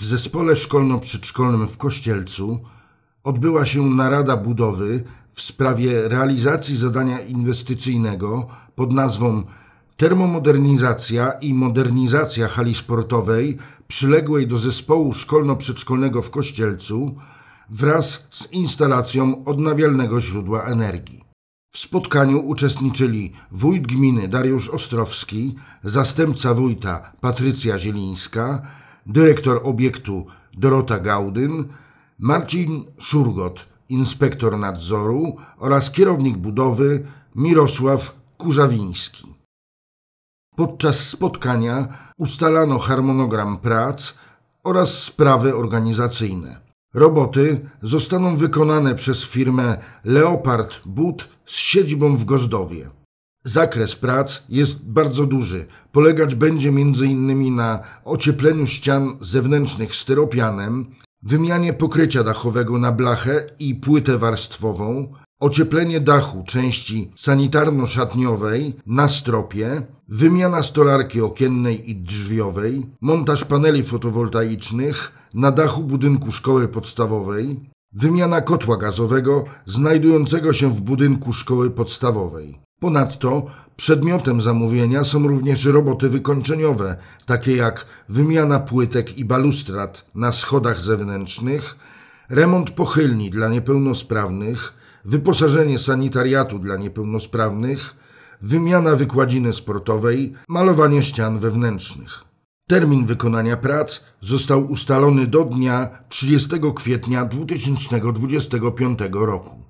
W zespole szkolno-przedszkolnym w Kościelcu odbyła się narada budowy w sprawie realizacji zadania inwestycyjnego pod nazwą Termomodernizacja i modernizacja hali sportowej przyległej do zespołu szkolno-przedszkolnego w Kościelcu wraz z instalacją odnawialnego źródła energii. W spotkaniu uczestniczyli wójt gminy Dariusz Ostrowski, zastępca wójta Patrycja Zielińska, dyrektor obiektu Dorota Gaudyn, Marcin Szurgot, inspektor nadzoru oraz kierownik budowy Mirosław Kurzawiński. Podczas spotkania ustalano harmonogram prac oraz sprawy organizacyjne. Roboty zostaną wykonane przez firmę Leopard But z siedzibą w Gozdowie. Zakres prac jest bardzo duży. Polegać będzie m.in. na ociepleniu ścian zewnętrznych styropianem, wymianie pokrycia dachowego na blachę i płytę warstwową, ocieplenie dachu części sanitarno-szatniowej na stropie, wymiana stolarki okiennej i drzwiowej, montaż paneli fotowoltaicznych na dachu budynku szkoły podstawowej, wymiana kotła gazowego znajdującego się w budynku szkoły podstawowej. Ponadto przedmiotem zamówienia są również roboty wykończeniowe, takie jak wymiana płytek i balustrad na schodach zewnętrznych, remont pochylni dla niepełnosprawnych, wyposażenie sanitariatu dla niepełnosprawnych, wymiana wykładziny sportowej, malowanie ścian wewnętrznych. Termin wykonania prac został ustalony do dnia 30 kwietnia 2025 roku.